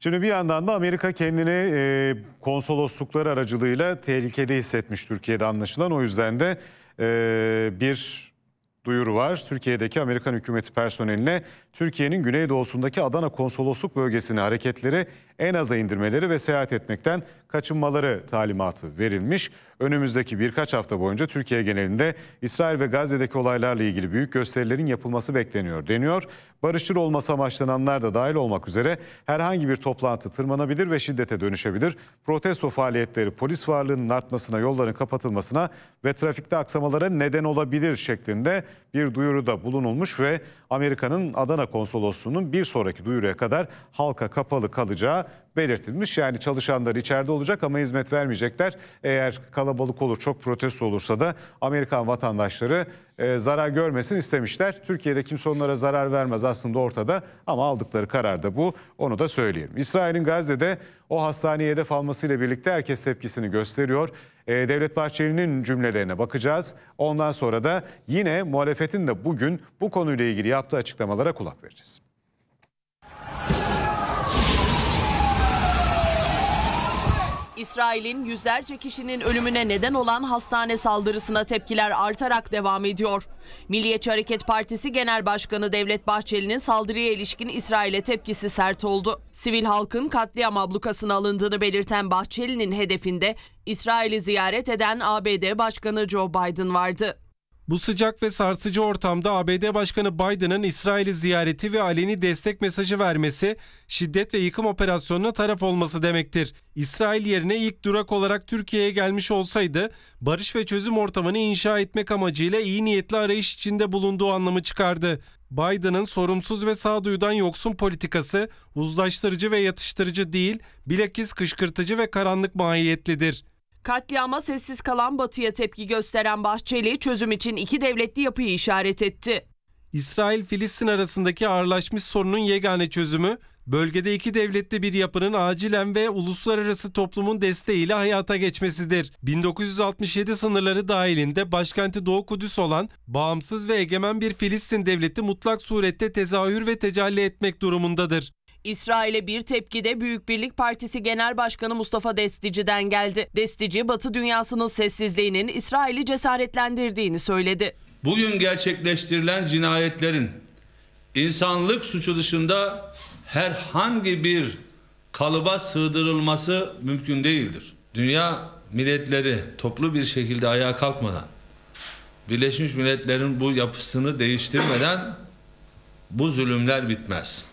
Şimdi bir yandan da Amerika kendini e, konsoloslukları aracılığıyla tehlikede hissetmiş Türkiye'de anlaşılan. O yüzden de e, bir duyuru var. Türkiye'deki Amerikan hükümeti personeline Türkiye'nin güneydoğusundaki Adana konsolosluk bölgesini hareketleri en aza indirmeleri ve seyahat etmekten kaçınmaları talimatı verilmiş. Önümüzdeki birkaç hafta boyunca Türkiye genelinde İsrail ve Gazze'deki olaylarla ilgili büyük gösterilerin yapılması bekleniyor deniyor. Barışçıl olması amaçlananlar da dahil olmak üzere herhangi bir toplantı tırmanabilir ve şiddete dönüşebilir. Protesto faaliyetleri polis varlığının artmasına, yolların kapatılmasına ve trafikte aksamalara neden olabilir şeklinde bir duyuruda bulunulmuş ve Amerika'nın Adana konsolosluğunun bir sonraki duyuruya kadar halka kapalı kalacağı belirtilmiş. Yani çalışanlar içeride olacak ama hizmet vermeyecekler. Eğer kalabalık olur, çok protesto olursa da Amerikan vatandaşları e, zarar görmesin istemişler. Türkiye'de kimse onlara zarar vermez aslında ortada ama aldıkları karar da bu. Onu da söyleyeyim İsrail'in Gazze'de o hastaneye hedef almasıyla birlikte herkes tepkisini gösteriyor. E, Devlet Bahçeli'nin cümlelerine bakacağız. Ondan sonra da yine muhalefetin de bugün bu konuyla ilgili yaptığı açıklamalara kulak vereceğiz. İsrail'in yüzlerce kişinin ölümüne neden olan hastane saldırısına tepkiler artarak devam ediyor. Milliyetçi Hareket Partisi Genel Başkanı Devlet Bahçeli'nin saldırıya ilişkin İsrail'e tepkisi sert oldu. Sivil halkın katliam ablukasına alındığını belirten Bahçeli'nin hedefinde İsrail'i ziyaret eden ABD Başkanı Joe Biden vardı. Bu sıcak ve sarsıcı ortamda ABD Başkanı Biden'ın İsrail'i ziyareti ve aleni destek mesajı vermesi, şiddet ve yıkım operasyonuna taraf olması demektir. İsrail yerine ilk durak olarak Türkiye'ye gelmiş olsaydı, barış ve çözüm ortamını inşa etmek amacıyla iyi niyetli arayış içinde bulunduğu anlamı çıkardı. Biden'ın sorumsuz ve sağduyudan yoksun politikası uzlaştırıcı ve yatıştırıcı değil, bilakis kışkırtıcı ve karanlık mahiyetlidir. Katliama sessiz kalan Batı'ya tepki gösteren Bahçeli çözüm için iki devletli yapıyı işaret etti. İsrail-Filistin arasındaki ağırlaşmış sorunun yegane çözümü bölgede iki devletli bir yapının acilen ve uluslararası toplumun desteğiyle hayata geçmesidir. 1967 sınırları dahilinde başkenti Doğu Kudüs olan bağımsız ve egemen bir Filistin devleti mutlak surette tezahür ve tecelli etmek durumundadır. İsrail'e bir tepki de Büyük Birlik Partisi Genel Başkanı Mustafa Destici'den geldi. Destici, Batı dünyasının sessizliğinin İsrail'i cesaretlendirdiğini söyledi. Bugün gerçekleştirilen cinayetlerin insanlık suçu dışında herhangi bir kalıba sığdırılması mümkün değildir. Dünya milletleri toplu bir şekilde ayağa kalkmadan, Birleşmiş Milletler'in bu yapısını değiştirmeden bu zulümler bitmez.